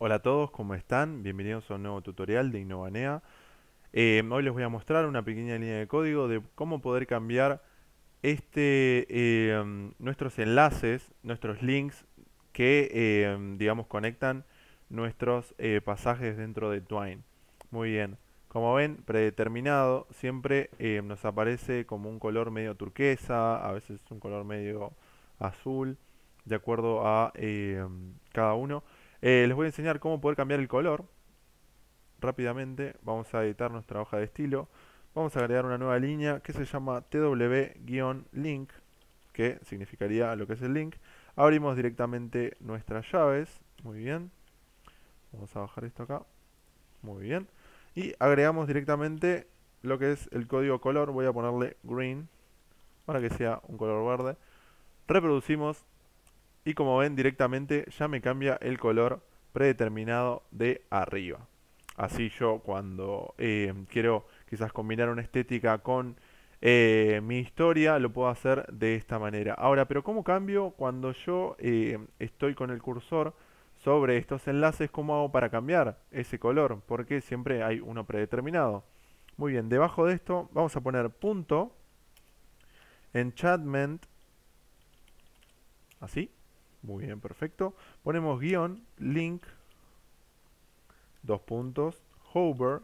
Hola a todos, ¿cómo están? Bienvenidos a un nuevo tutorial de Innovanea. Eh, hoy les voy a mostrar una pequeña línea de código de cómo poder cambiar este, em, nuestros enlaces, nuestros links que, em, digamos, conectan nuestros eh, pasajes dentro de Twine. Muy bien, como ven, predeterminado, siempre em, nos aparece como un color medio turquesa, a veces un color medio azul, de acuerdo a cada uno. Eh, les voy a enseñar cómo poder cambiar el color. Rápidamente vamos a editar nuestra hoja de estilo. Vamos a agregar una nueva línea que se llama tw-link, que significaría lo que es el link. Abrimos directamente nuestras llaves. Muy bien. Vamos a bajar esto acá. Muy bien. Y agregamos directamente lo que es el código color. Voy a ponerle green para que sea un color verde. Reproducimos y como ven directamente ya me cambia el color predeterminado de arriba. Así yo cuando eh, quiero quizás combinar una estética con eh, mi historia, lo puedo hacer de esta manera. Ahora, pero ¿cómo cambio cuando yo eh, estoy con el cursor sobre estos enlaces? ¿Cómo hago para cambiar ese color? Porque siempre hay uno predeterminado. Muy bien, debajo de esto vamos a poner punto enchantment, así, muy bien, perfecto. Ponemos guión, link, dos puntos, hover,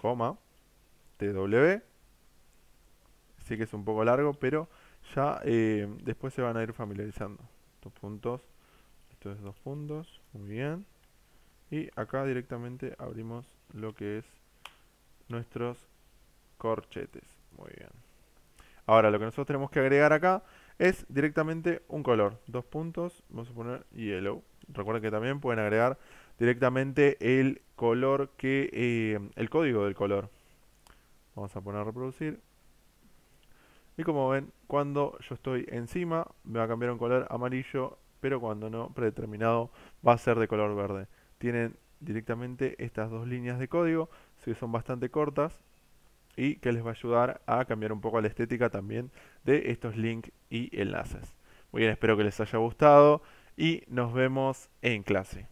coma, tw. Sí que es un poco largo, pero ya eh, después se van a ir familiarizando. Dos puntos, esto es dos puntos, muy bien. Y acá directamente abrimos lo que es nuestros corchetes. Muy bien. Ahora, lo que nosotros tenemos que agregar acá es directamente un color. Dos puntos, vamos a poner yellow. Recuerden que también pueden agregar directamente el color que... Eh, el código del color. Vamos a poner reproducir. Y como ven, cuando yo estoy encima, me va a cambiar un color amarillo, pero cuando no predeterminado va a ser de color verde. Tienen directamente estas dos líneas de código, si son bastante cortas, y que les va a ayudar a cambiar un poco la estética también de estos links y enlaces. Muy bien, espero que les haya gustado y nos vemos en clase.